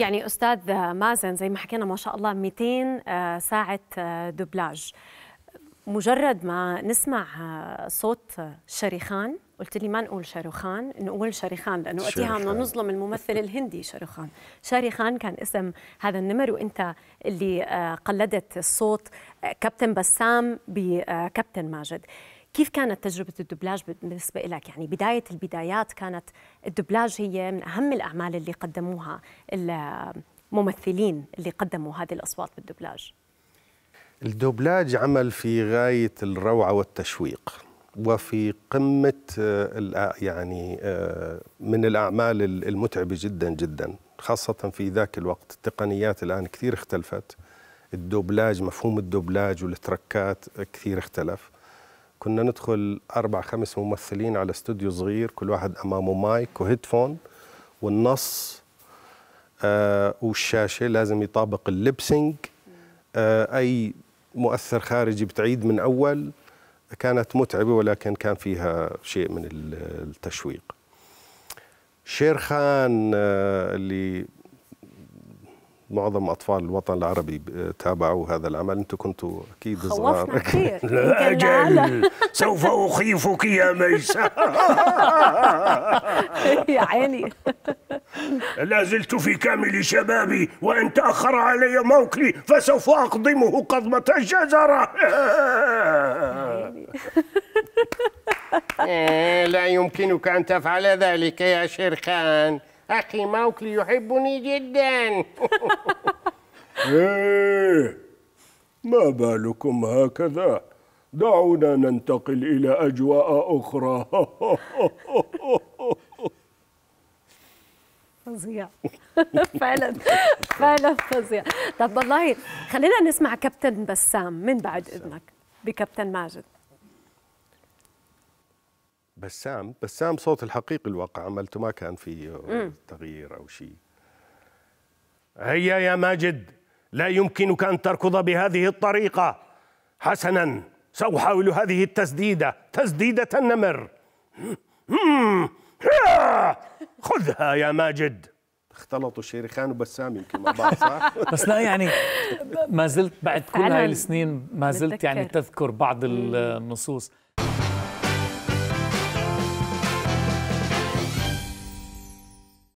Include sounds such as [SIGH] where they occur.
يعني استاذ مازن زي ما حكينا ما شاء الله 200 آه، ساعه آه، دوبلاج مجرد ما نسمع آه، صوت شريخان قلت لي ما نقول شاروخان نقول شاريخان لانه وقتها بدنا نظلم الممثل الهندي شاروخان شاريخان كان اسم هذا النمر وانت اللي قلدت الصوت كابتن بسام بكابتن ماجد كيف كانت تجربة الدبلاج بالنسبة لك يعني بداية البدايات كانت الدبلاج هي من أهم الأعمال اللي قدموها الممثلين اللي قدموا هذه الأصوات بالدبلاج الدبلاج عمل في غاية الروعة والتشويق وفي قمة آه، يعني آه، من الأعمال المتعبة جدا جدا خاصة في ذاك الوقت التقنيات الآن كثير اختلفت الدوبلاج مفهوم الدوبلاج والتركات كثير اختلف كنا ندخل أربع خمس ممثلين على استوديو صغير كل واحد أمامه مايك وهيدفون والنص آه والشاشة لازم يطابق اللبسينج آه أي مؤثر خارجي بتعيد من أول كانت متعبة ولكن كان فيها شيء من التشويق شير خان آه، اللي معظم اطفال الوطن العربي آه، تابعوا هذا العمل انتم كنتوا اكيد صغار لا اجل سوف اخيفك يا ميسه [LAUGHS] يا عيني [LAUGHS] لا زلت في كامل شبابي وان تاخر علي موكلي فسوف اقضمه قضمه الجزره [LAUGHS] إيه، لا يمكنك ان تفعل ذلك يا شرخان أخي ماوكلي يحبني جدا [LAUGHS] إيه ما بالكم هكذا دعونا ننتقل إلى أجواء أخرى [LAUGHS] فظيع [LAUGHS] فعلا فعلا فظيع طب والله خلينا نسمع كابتن بسام من بعد اذنك بكابتن ماجد بسام بسام صوت الحقيقي الواقع عملته ما كان في تغيير أو شيء هيا يا ماجد لا يمكنك أن تركض بهذه الطريقة حسنا سأحاول هذه التسديدة تسديدة النمر [LAUGHS] خذها يا ماجد اختلطوا الشيرخان وبسام يمكن مع بعض صح؟ [LAUGHS] بس لا يعني ما زلت بعد كل هاي السنين ما زلت يعني تذكر بعض النصوص